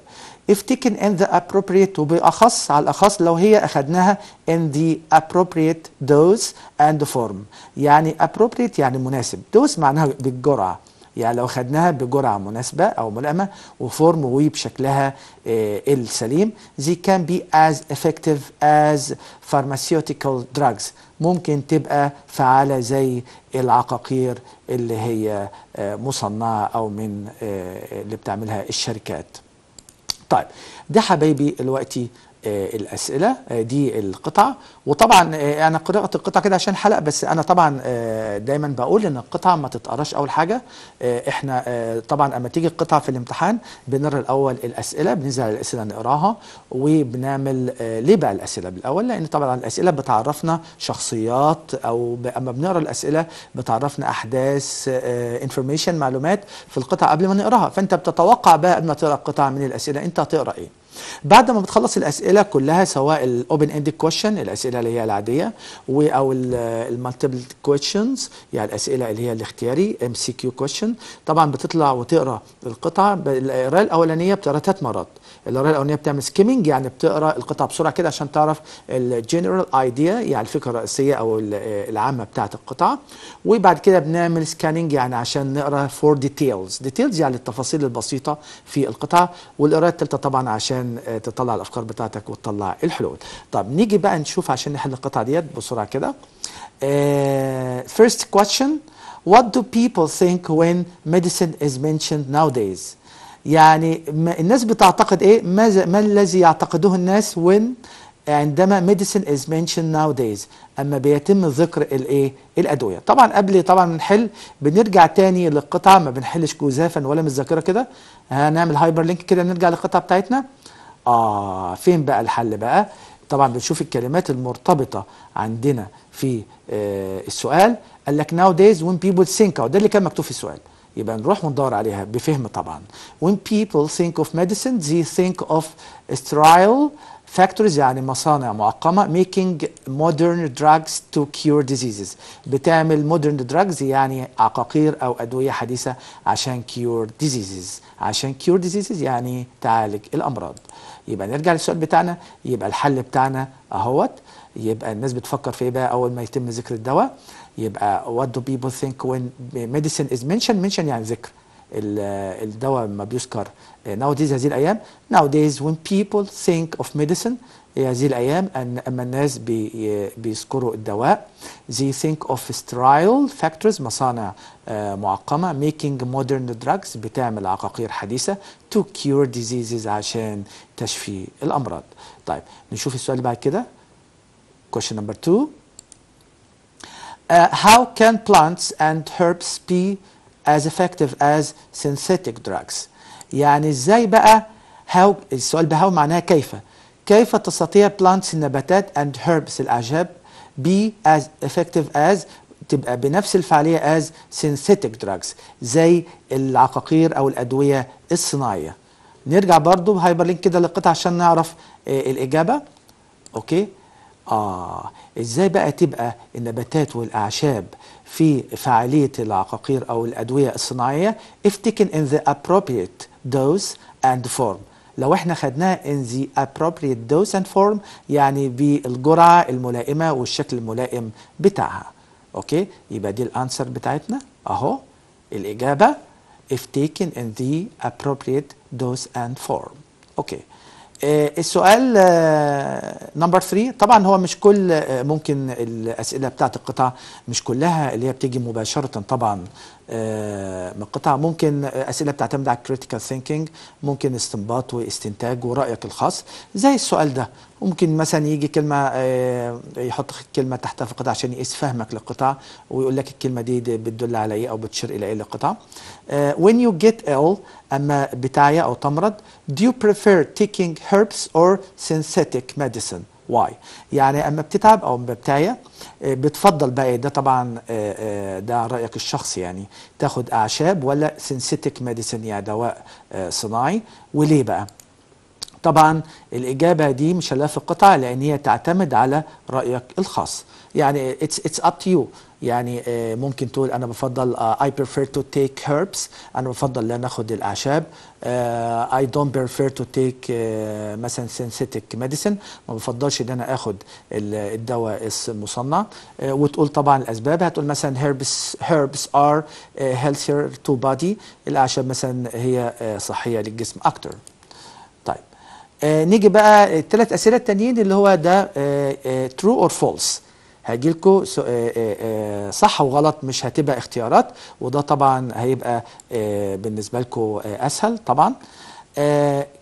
if taken in the appropriate وبالاخص على الاخص لو هي اخذناها in the appropriate dose and form يعني appropriate يعني مناسب dose معناها بالجرعه يعني لو خدناها بجرعة مناسبة أو ملائمة وفورم وي بشكلها آه، السليم زي كان بي as effective as pharmaceutical drugs ممكن تبقى فعالة زي العقاقير اللي هي آه، مصنعة أو من آه، اللي بتعملها الشركات طيب ده حبايبي الوقتي آه، الاسئله آه، دي القطعه وطبعا آه، انا قرات القطعه كده عشان حلقه بس انا طبعا دايما بقول ان القطعه ما تتقراش اول حاجه احنا طبعا اما تيجي القطعه في الامتحان بنرى الاول الاسئله بننزل على الاسئله نقراها وبنعمل ليه بقى الاسئله بالاول لان طبعا الاسئله بتعرفنا شخصيات او اما بنقرا الاسئله بتعرفنا احداث انفورميشن معلومات في القطعه قبل ما نقراها فانت بتتوقع بقى قبل ما تقرا القطعه من الاسئله انت هتقرا ايه بعد ما بتخلص الاسئله كلها سواء الاوبن اند كويشن الاسئله اللي هي العاديه او المالتيبل كويشنز يعني الاسئله اللي هي الاختياري ام سي كيو كويشن طبعا بتطلع وتقرا القطعه القراءه الاولانيه بتقرا ثلاث مرات القراءه الاولانيه بتعمل سكيمنج يعني بتقرا القطعه بسرعه كده عشان تعرف الجنرال ايديا يعني الفكره الرئيسيه او العامه بتاعه القطعه وبعد كده بنعمل سكاننج يعني عشان نقرا فور ديتيلز ديتيلز يعني التفاصيل البسيطه في القطعه والقراءه الثالثه طبعا عشان عشان آه، تطلع الافكار بتاعتك وتطلع الحلول طب نيجي بقى نشوف عشان نحل القطعه ديت بسرعه كده آه، first question what do people think when medicine is mentioned nowadays يعني الناس بتعتقد ايه ماذا ما الذي يعتقده الناس when عندما medicine is mentioned nowadays اما بيتم ذكر الايه الادويه طبعا قبل طبعا نحل بنرجع تاني للقطعه ما بنحلش جزافا ولا من الذاكره كده هنعمل هايبر لينك كده نرجع للقطعه بتاعتنا آه فين بقى الحل بقى طبعا بنشوف الكلمات المرتبطة عندنا في آه السؤال قال لك nowadays when people think ده اللي كان مكتوب في السؤال يبقى نروح وندور عليها بفهم طبعا when people think of medicine they think of sterile factories يعني مصانع معقمة making modern drugs to cure diseases بتعمل modern drugs يعني عقاقير أو أدوية حديثة عشان cure diseases عشان cure diseases يعني تعالج الأمراض يبقى نرجع للسؤال بتاعنا يبقى الحل بتاعنا اهوت يبقى الناس بتفكر في ايه بقى اول ما يتم ذكر الدواء يبقى what do people think when medicine is mentioned mention يعني ذكر الدواء ما بيذكر nowadays هذه الايام nowadays when people think of medicine هذه الايام ان اما الناس بيذكروا الدواء زي ثينك اوف sterile فاكتورز مصانع آه، معقمه ميكينج مودرن دراجز بتعمل عقاقير حديثه تو كيور ديزيزز عشان تشفي الامراض طيب نشوف السؤال اللي بعد كده كويشن نمبر 2 هاو كان بلانتس اند هيربس بي از افكتيف از سينثيتيك دراجز يعني ازاي بقى هاو السؤال بهاو معناها كيف؟ كيف تستطيع بلانتس النباتات اند هيربس الأعشاب بي از افكتيف از تبقى بنفس الفعالية از سينثيتك دراجز زي العقاقير أو الأدوية الصناعية نرجع برضو بهايبر لينك كده للقطعة عشان نعرف آه الإجابة أوكي آه إزاي بقى تبقى النباتات والأعشاب في فعالية العقاقير أو الأدوية الصناعية if taken in the appropriate dose and form لو احنا خدناه in the appropriate dose and form يعني بالجرعة الملائمة والشكل الملائم بتاعها اوكي يبقى دي الانسر بتاعتنا اهو الاجابة if taken in the appropriate dose and form اوكي آه، السؤال نمبر آه، 3 طبعا هو مش كل آه، ممكن الاسئله بتاعت القطع مش كلها اللي هي بتيجي مباشره طبعا من القطع ممكن اسئله بتعتمد على الكريتيكال ثينكينج ممكن استنباط واستنتاج ورايك الخاص زي السؤال ده ممكن مثلا يجي كلمه يحط كلمه تحتها في القطع عشان يقيس فهمك للقطع ويقول لك الكلمه دي, دي بتدل على ايه او بتشير الى ايه للقطع when you get ill أما بتاعية أو تمرض do you prefer taking herbs or synthetic medicine why يعني أما بتتعب أو أما آه، بتفضل بقى ده طبعا آه، آه، ده رأيك الشخصي يعني تاخد أعشاب ولا synthetic medicine يعني دواء صناعي وليه بقى طبعا الإجابة دي مش هلاقيها في القطاع لأن هي تعتمد على رأيك الخاص يعني it's, it's up to you يعني آه، ممكن تقول انا بفضل اي بريفير تو تيك هيربس انا بفضل لا ناخد الاعشاب اي دونت بريفير تو تيك مثلا سينثيتك ميديسن ما بفضلش ان انا اخد الدواء المصنع آه، وتقول طبعا الاسباب هتقول مثلا هيربس هيربس ار هيلثير تو بادي الاعشاب مثلا هي آه، صحيه للجسم اكتر طيب نيجي بقى الثلاث اسئله التانيين اللي هو ده ترو اور فولس هاجي لكم آه، آه، آه، صح وغلط مش هتبقى اختيارات وده طبعا هيبقى بالنسبه لكم اسهل طبعا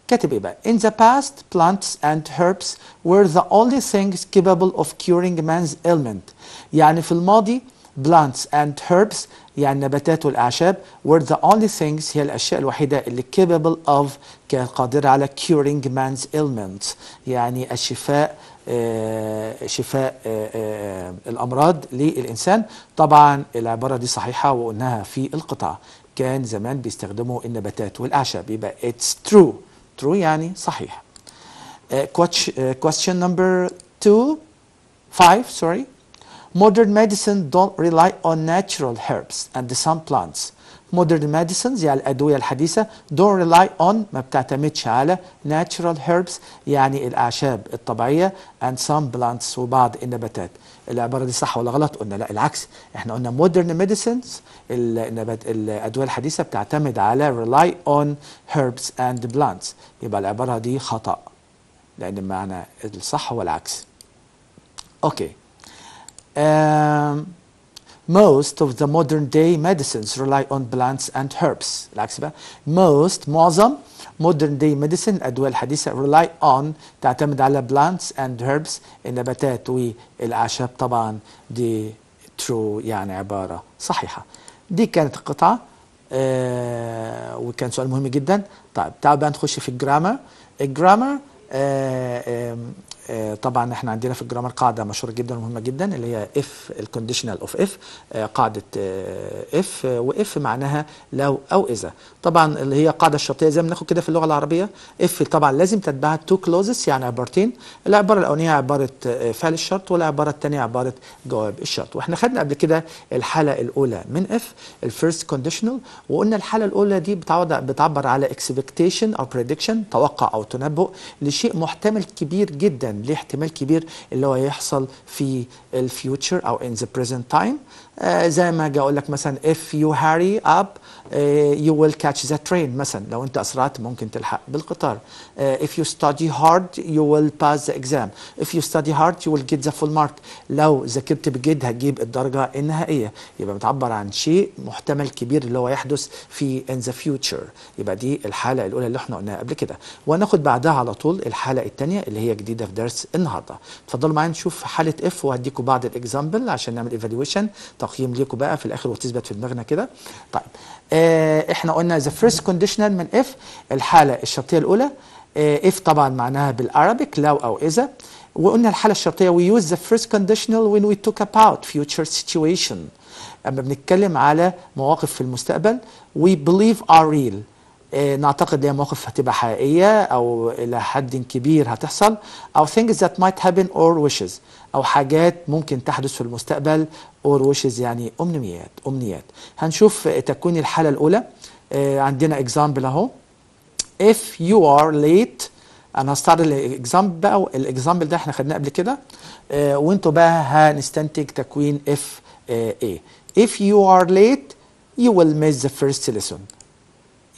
كاتب ايه بقى in the past plants and herbs were the only things capable of curing man's ailment يعني في الماضي plants and herbs يعني النباتات والأعشاب were the only things هي الأشياء الوحيدة اللي capable of كانت قادرة على curing man's ailments يعني الشفاء آه، شفاء آه، آه، الأمراض للإنسان طبعا العبارة دي صحيحة وقلناها في القطع كان زمان بيستخدموا النباتات والأعشاب يبقى it's true true يعني صحيح question number two five sorry modern medicine don't rely on natural herbs and some plants modern medicines يعني الأدوية الحديثة don't rely on ما بتعتمدش على natural herbs يعني الأعشاب الطبيعية and some plants وبعض النباتات العبارة دي صح ولا غلط قلنا لا العكس احنا قلنا modern medicines النبات الأدوية الحديثة بتعتمد على rely on herbs and plants يبقى العبارة دي خطأ لأن المعنى الصح هو العكس أوكي okay. Um, Most of the modern day medicines rely on plants and herbs العكس بقى most معظم modern day medicine الأدوية الحديثة rely on تعتمد على plants and herbs النباتات والأعشاب طبعا دي true يعني عبارة صحيحة دي كانت القطعة آه وكان سؤال مهم جدا طيب تعال بقى نخش في الجرامر الجرامر آه آه آه، طبعا احنا عندنا في الجرامر قاعده مشهوره جدا ومهمه جدا اللي هي اف الكونديشنال اوف اف قاعده اف آه، آه، واف معناها لو او اذا طبعا اللي هي قاعده الشرطيه زي ما بناخد كده في اللغه العربيه اف طبعا لازم تتبعها تو كلوزز يعني عبارتين العباره الاولانيه عباره فعل الشرط والعباره الثانيه عباره جواب الشرط واحنا خدنا قبل كده الحاله الاولى من اف الفيرست كونديشنال وقلنا الحاله الاولى دي بتعبر على اكسبكتيشن او بريدكشن توقع او تنبؤ لشيء محتمل كبير جدا ليه احتمال كبير اللي هو يحصل في الفيوتشر او in the present time آه، زي ما اجي اقول لك مثلا if you hurry up آه، you will catch the train مثلا لو انت اسرعت ممكن تلحق بالقطار آه، if you study hard you will pass the exam if you study hard you will get the full mark لو ذاكرت بجد هتجيب الدرجه النهائيه يبقى بتعبر عن شيء محتمل كبير اللي هو يحدث في in the future يبقى دي الحاله الاولى اللي احنا قلناها قبل كده وناخد بعدها على طول الحاله الثانيه اللي هي جديده في درس النهارده اتفضلوا معايا نشوف حاله اف وهديكم بعض الاكزامبل عشان نعمل ايفالويشن تقييم ليكم بقى في الاخر وتثبت في دماغنا كده طيب آه احنا قلنا ذا فيرست كونديشنال من اف الحاله الشرطيه الاولى اف آه، طبعا معناها بالعربيك لو او اذا وقلنا الحاله الشرطيه وي يوز ذا فيرست كونديشنال وين وي توك اباوت فيوتشر سيتويشن اما بنتكلم على مواقف في المستقبل وي بليف ار ريل نعتقد ان مواقف هتبقى حقيقيه او الى حد كبير هتحصل او things that might happen or wishes او حاجات ممكن تحدث في المستقبل اور ويشز يعني امنيات امنيات هنشوف تكوين الحاله الاولى آه، عندنا اكزامبل اهو if you are late انا هستعرض الاكزامبل بقى الاكزامبل ده احنا خدناه قبل كده آه وانتوا بقى هنستنتج تكوين اف ايه if you are late you will miss the first lesson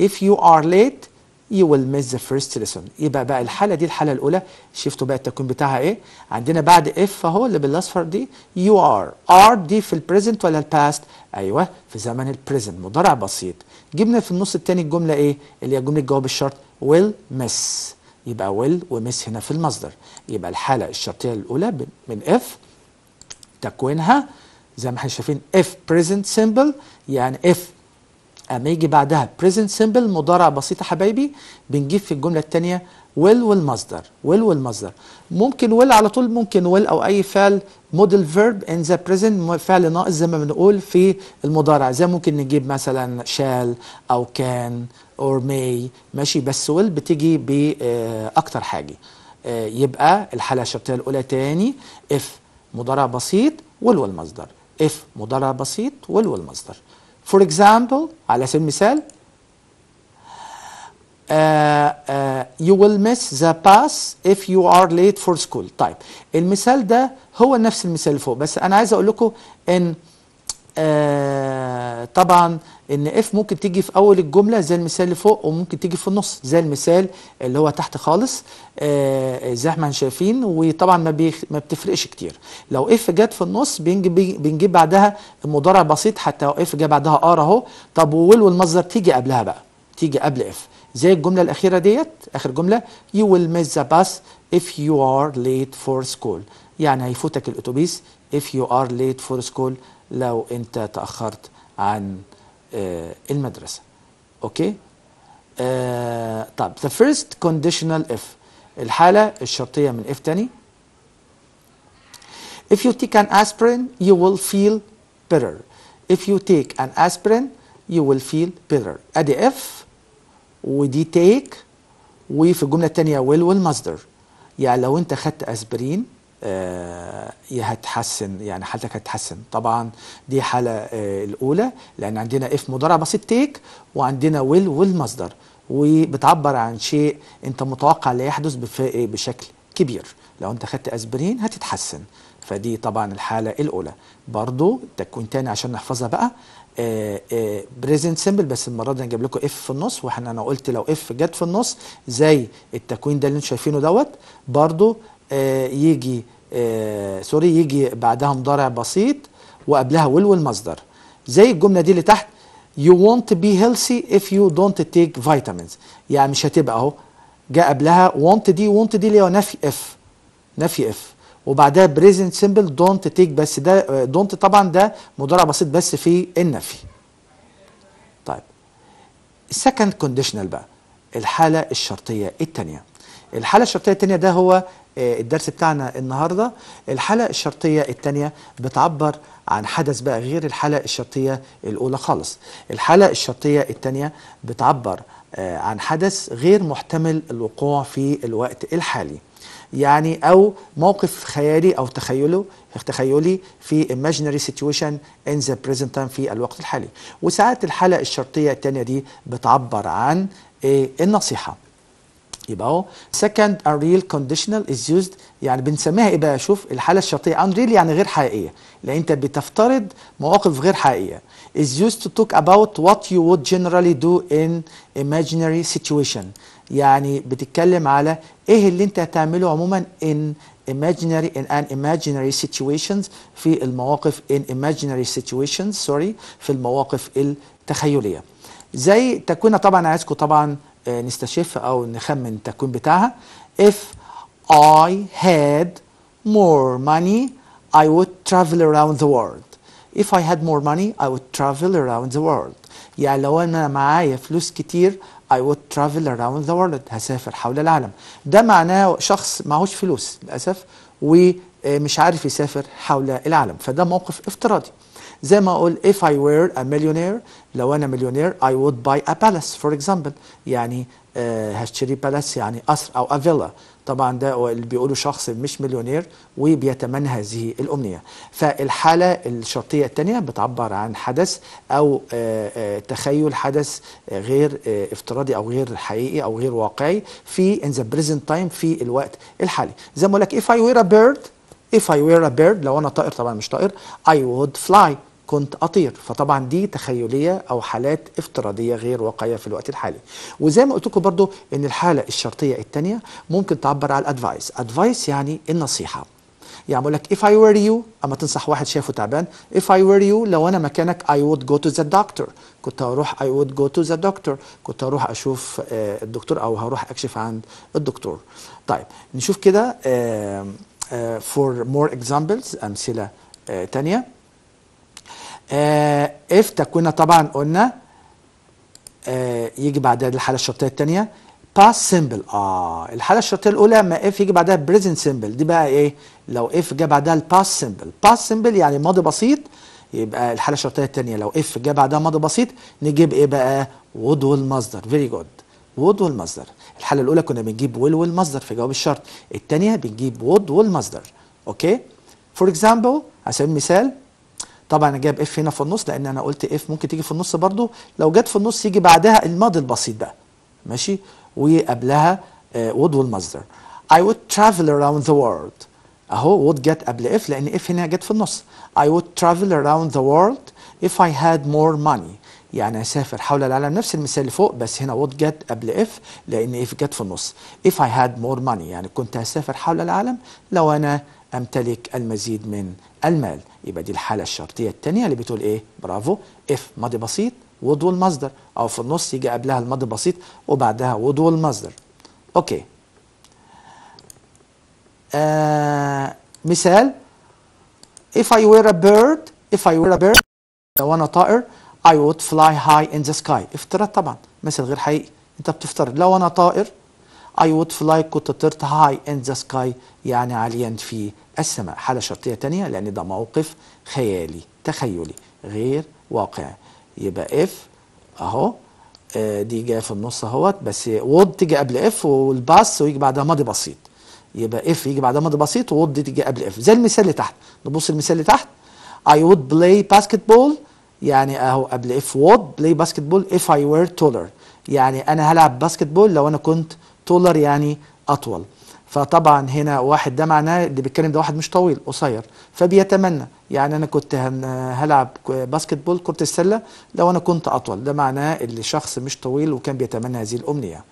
if you are late you will miss the first lesson يبقى إيه بقى الحاله دي الحاله الاولى شفتوا بقى التكوين بتاعها ايه عندنا بعد اف اهو اللي بالاصفر دي you are ار دي في البريزنت ولا الباست ايوه في زمن البريزنت مضارع بسيط جبنا في النص الثاني الجمله ايه اللي هي جمله جواب الشرط will miss يبقى will ومس هنا في المصدر يبقى الحاله الشرطيه الاولى من اف تكوينها زي ما احنا شايفين اف بريزنت سيمبل يعني اف اما يجي بعدها present simple مضارع بسيطه حبايبي بنجيب في الجمله الثانيه will والمصدر will والمصدر ممكن will على طول ممكن will او اي فعل موديل فيرب ان ذا present فعل ناقص زي ما بنقول في المضارع زي ممكن نجيب مثلا شال او كان اور may ماشي بس will بتيجي باكتر آه، حاجه آه، يبقى الحاله الشرطيه الاولى تاني if مضارع بسيط will والمصدر if مضارع بسيط will والمصدر فور example على سبيل المثال يو آه، ويل آه، you will miss the يو if you are late for school طيب المثال ده هو نفس المثال اللي فوق بس انا عايز اقول لكم ان uh, طبعا ان اف ممكن تيجي في اول الجمله زي المثال اللي فوق وممكن تيجي في النص زي المثال اللي هو تحت خالص آه، زي ما احنا شايفين وطبعا ما, بيخ ما بتفرقش كتير لو اف جت في النص بنجيب, بنجيب بعدها مضارع بسيط حتى لو اف جه بعدها ار اهو طب ويل والمصدر تيجي قبلها بقى تيجي قبل اف زي الجمله الاخيره ديت اخر جمله يو ويل ميس ذا باس اف يو ار ليت فور سكول يعني هيفوتك الاتوبيس اف يو ار ليت فور سكول لو انت تاخرت عن آه المدرسة أوكي آه طب the first conditional if الحالة الشرطية من if تاني if you take an aspirin you will feel better if you take an aspirin you will feel better ادي if ودي take وفي الجملة التانية will والمصدر يعني لو انت خدت اسبرين آه، هتحسن يعني حالتك هتحسن طبعا دي حالة آه، الأولى لأن عندنا اف مضارع بسيط تيك وعندنا ويل والمصدر وبتعبر عن شيء انت متوقع ليحدث يحدث إيه، بشكل كبير لو انت خدت اسبرين هتتحسن فدي طبعا الحالة الأولى برضو تكوين تاني عشان نحفظها بقى بريزنت آه، سيمبل بس المره دي هنجيب لكم اف في النص واحنا انا قلت لو اف جت في النص زي التكوين ده اللي انتم شايفينه دوت برضو آه، يجي آه، سوري يجي بعدها مضارع بسيط وقبلها ويل والمصدر زي الجملة دي اللي تحت يو وونت بي هيلثي اف يو دونت تيك فيتامينز يعني مش هتبقى اهو جاء قبلها وونت دي وونت دي اللي هو نفي اف نفي اف وبعدها بريزنت سيمبل دونت تيك بس ده دونت آه، طبعا ده مضارع بسيط بس في النفي طيب السكند كونديشنال بقى الحالة الشرطية الثانية الحالة الشرطية الثانية ده هو الدرس بتاعنا النهارده الحلقه الشرطيه الثانيه بتعبر عن حدث بقى غير الحلقه الشرطيه الاولى خالص الحلقه الشرطيه الثانيه بتعبر آه، عن حدث غير محتمل الوقوع في الوقت الحالي يعني او موقف خيالي او تخيله تخيلي في imaginary situation in the present time في الوقت الحالي وساعات الحلقه الشرطيه الثانيه دي بتعبر عن آه، النصيحه يبقى اهو second unreal conditional is used يعني بنسميها ايه بقى شوف الحاله الشرطيه unreal يعني غير حقيقيه لان انت بتفترض مواقف غير حقيقيه is used to talk about what you would generally do in imaginary situation يعني بتتكلم على ايه اللي انت هتعمله عموما in imaginary in an imaginary situations في المواقف in imaginary situations sorry في المواقف التخيليه زي تكون طبعا عايزكم طبعا آه، نستشف او نخمن التكوين بتاعها if I had more money I would travel around the world if I had more money I would travel around the world يعني لو انا معايا فلوس كتير I would travel around the world هسافر حول العالم ده معناه شخص معهوش فلوس للاسف ومش عارف يسافر حول العالم فده موقف افتراضي زي ما اقول if I were a millionaire لو انا مليونير I would buy a palace for example يعني آه هشتري palace يعني قصر او a villa طبعا ده اللي بيقوله شخص مش مليونير وبيتمنى هذه الامنيه فالحاله الشرطيه الثانيه بتعبر عن حدث او آه، آه، تخيل حدث غير آه، افتراضي او غير حقيقي او غير واقعي في in the present time في الوقت الحالي زي ما اقول لك if I were a bird if I were a bird لو انا طائر طبعا مش طائر I would fly كنت اطير فطبعا دي تخيليه او حالات افتراضيه غير واقعيه في الوقت الحالي وزي ما قلت لكم برضو ان الحاله الشرطيه الثانيه ممكن تعبر على الادفايس ادفايس يعني النصيحه يعني بقول لك if I were you اما تنصح واحد شايفه تعبان if I were you لو انا مكانك I would go to the doctor كنت هروح I would go to the doctor كنت هروح اشوف آه، الدكتور او هروح اكشف عند الدكتور طيب نشوف كده آه، for more examples امثله آه، تانيه اف آه، تكوينها طبعا قلنا آه، يجي بعدها الحاله الشرطيه الثانيه باس سيمبل اه الحاله الشرطيه الاولى ما اف يجي بعدها بريزنت سيمبل دي بقى ايه لو اف جه بعدها الباس سيمبل باس سيمبل يعني ماضي بسيط يبقى الحاله الشرطيه الثانيه لو اف جه بعدها ماضي بسيط نجيب ايه بقى وود والمصدر فيري جود وود والمصدر الحاله الاولى كنا بنجيب ويل والمصدر في جواب الشرط الثانيه بنجيب وود والمصدر اوكي فور اكزامبل على سبيل المثال طبعا انا جايب اف هنا في النص لان انا قلت اف ممكن تيجي في النص برضو لو جت في النص يجي بعدها الماضي البسيط بقى ماشي وقبلها وود آه، والمصدر I would travel around the world اهو would جت قبل اف لان اف هنا جت في النص I would travel around the world if I had more money يعني اسافر حول العالم نفس المثال اللي فوق بس هنا would جت قبل اف لان اف جت في النص if I had more money يعني كنت هسافر حول العالم لو انا امتلك المزيد من المال يبقى دي الحالة الشرطية الثانية اللي بتقول ايه برافو اف ماضي بسيط وضو المصدر او في النص يجي قبلها الماضي بسيط وبعدها وضو المصدر. اوكي آه مثال if I were a bird if I were a bird لو انا طائر I would fly high in the sky افتراض طبعا مثل غير حقيقي انت بتفترض لو انا طائر I would fly كنت طرت high in the sky يعني عاليا في السماء حالة شرطية تانية لأن ده موقف خيالي تخيلي غير واقعي يبقى اف اهو آه دي جايه في النص اهوت بس وود تيجي قبل اف والباس ويجي بعدها ماضي بسيط يبقى اف يجي بعدها ماضي بسيط وود تيجي قبل اف زي المثال اللي تحت نبص المثال اللي تحت اي وود بلاي باسكت بول يعني اهو قبل اف وود بلاي باسكت بول اف اي وير تولر يعني انا هلعب باسكت بول لو انا كنت تولر يعني اطول فطبعا هنا واحد ده معناه اللي بيتكلم ده واحد مش طويل قصير فبيتمنى يعني انا كنت هلعب باسكت بول كره السله لو انا كنت اطول ده معناه اللي شخص مش طويل وكان بيتمنى هذه الامنيه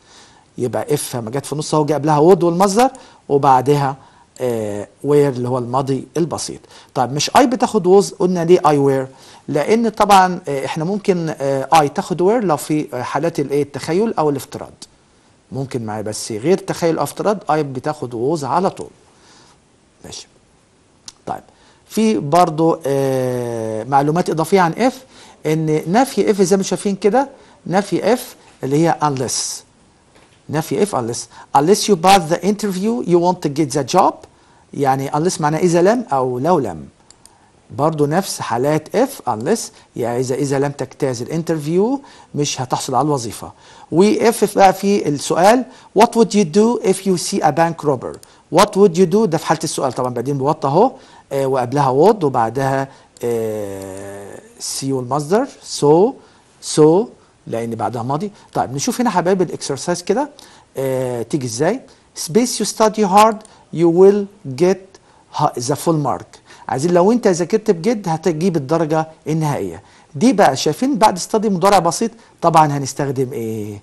يبقى اف ما جت في النص اهو جاب لها وود والمصدر وبعدها آه وير اللي هو الماضي البسيط طيب مش اي بتاخد ووز قلنا ليه اي وير لان طبعا آه، احنا ممكن آه اي تاخد وير لو في حالات الايه التخيل او الافتراض ممكن معايا بس غير تخيل افتراض اي بتاخد ووز على طول ماشي طيب في برضو آه معلومات اضافيه عن اف ان نفي اف زي ما شايفين كده نفي اف اللي هي unless نفي اف unless unless you pass the interview you وونت تو get the job يعني unless معناه اذا لم او لو لم برضو نفس حالات if unless يعني اذا اذا لم تجتاز الانترفيو مش هتحصل على الوظيفه واف بقى في السؤال what would you do if you see a bank robber what would you do ده في حاله السؤال طبعا بعدين بوط اهو آه وقبلها would وبعدها آه see المصدر so so لان بعدها ماضي طيب نشوف هنا حبايب الاكسرسايز كده آه تيجي ازاي space you study hard you will get the full mark عايزين لو انت ذاكرت بجد هتجيب الدرجه النهائيه دي بقى شايفين بعد استدي مضارع بسيط طبعا هنستخدم ايه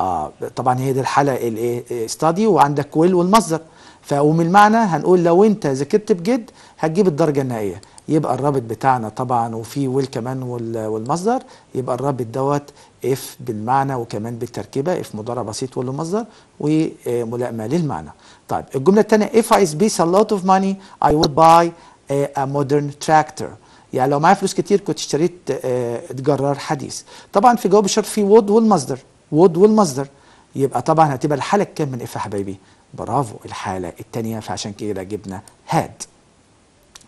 اه طبعا هي دي الحاله الايه إيه، استادي وعندك ويل والمصدر فومن المعنى هنقول لو انت ذاكرت بجد هتجيب الدرجه النهائيه يبقى الرابط بتاعنا طبعا وفي ويل كمان والمصدر يبقى الرابط دوت اف بالمعنى وكمان بالتركيبه اف مضارع بسيط ويل ومصدر وملائمه آه، للمعنى طيب الجمله الثانيه if I spend a lot of money I would buy a modern tractor يعني لو معايا فلوس كتير كنت اشتريت آه، جرار حديث طبعا في جواب الشرط في وود والمصدر وود والمصدر يبقى طبعا هتبقى الحاله الكام من اف يا حبايبي برافو الحاله الثانيه فعشان كده جبنا هاد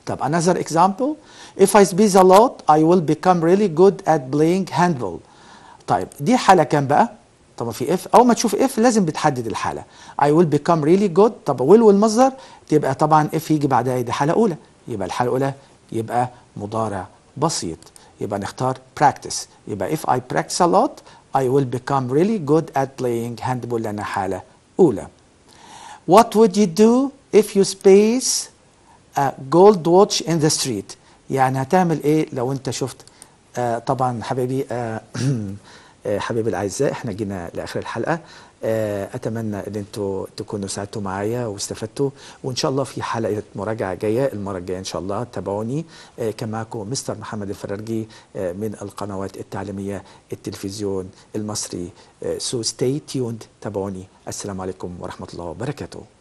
طب another example if I squeeze a lot I will become really good at playing handball طيب دي حاله كام بقى طب في اف اول ما تشوف اف لازم بتحدد الحاله I will become really good طب will والمصدر تبقى طبعا اف يجي بعدها دي حاله اولى يبقى الحاله الاولى يبقى مضارع بسيط يبقى نختار practice يبقى if I practice a lot I will become really good at playing handball لأنها حالة أولى What would you do if you space a gold watch in the street يعني هتعمل ايه لو انت شفت آه طبعا حبيبي آه, آه، حبيبي الاعزاء احنا جينا لاخر الحلقه آه، اتمنى ان انتوا تكونوا ساعدتوا معايا واستفدتوا وان شاء الله في حلقه مراجعه جايه المره الجايه ان شاء الله تابعوني آه، كان معكم مستر محمد الفرارجي آه، من القنوات التعليميه التلفزيون المصري سو ستي تيوند تابعوني السلام عليكم ورحمه الله وبركاته